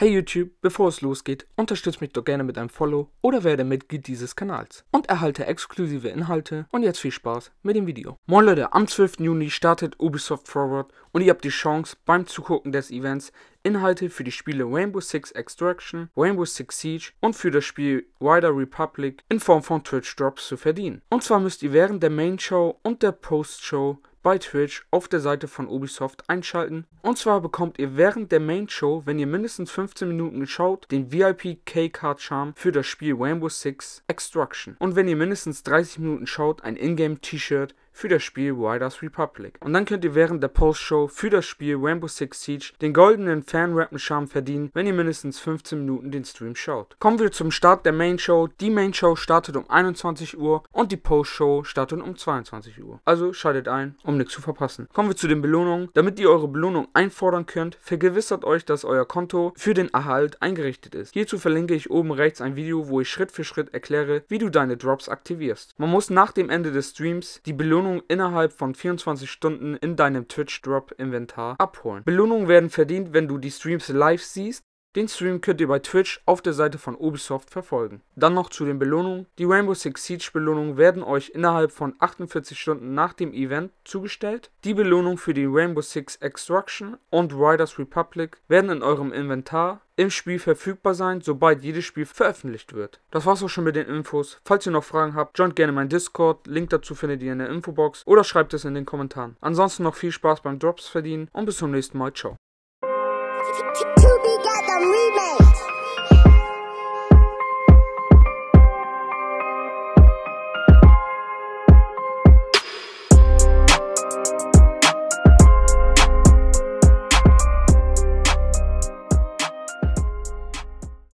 Hey YouTube, bevor es losgeht, unterstützt mich doch gerne mit einem Follow oder werde Mitglied dieses Kanals und erhalte exklusive Inhalte und jetzt viel Spaß mit dem Video. Moin Leute, am 12. Juni startet Ubisoft Forward und ihr habt die Chance beim Zugucken des Events Inhalte für die Spiele Rainbow Six Extraction, Rainbow Six Siege und für das Spiel Wider Republic in Form von Twitch Drops zu verdienen. Und zwar müsst ihr während der Main Show und der Post Show bei Twitch auf der Seite von Ubisoft einschalten. Und zwar bekommt ihr während der Main Show, wenn ihr mindestens 15 Minuten schaut, den VIP K-Card Charm für das Spiel Rainbow Six Extraction. Und wenn ihr mindestens 30 Minuten schaut, ein Ingame T-Shirt für das Spiel Riders Republic. Und dann könnt ihr während der Postshow für das Spiel Rainbow Six Siege den goldenen Fan-Rappen-Charme verdienen, wenn ihr mindestens 15 Minuten den Stream schaut. Kommen wir zum Start der Main Show. Die Main Show startet um 21 Uhr und die Postshow startet um 22 Uhr. Also schaltet ein, um nichts zu verpassen. Kommen wir zu den Belohnungen. Damit ihr eure Belohnung einfordern könnt, vergewissert euch, dass euer Konto für den Erhalt eingerichtet ist. Hierzu verlinke ich oben rechts ein Video, wo ich Schritt für Schritt erkläre, wie du deine Drops aktivierst. Man muss nach dem Ende des Streams die Belohnung Belohnung innerhalb von 24 Stunden in deinem Twitch Drop Inventar abholen. Belohnungen werden verdient, wenn du die Streams live siehst den Stream könnt ihr bei Twitch auf der Seite von Ubisoft verfolgen. Dann noch zu den Belohnungen. Die Rainbow Six Siege Belohnungen werden euch innerhalb von 48 Stunden nach dem Event zugestellt. Die Belohnung für die Rainbow Six Extraction und Riders Republic werden in eurem Inventar im Spiel verfügbar sein, sobald jedes Spiel veröffentlicht wird. Das war's auch schon mit den Infos. Falls ihr noch Fragen habt, joint gerne meinen Discord, Link dazu findet ihr in der Infobox oder schreibt es in den Kommentaren. Ansonsten noch viel Spaß beim Drops verdienen und bis zum nächsten Mal, ciao.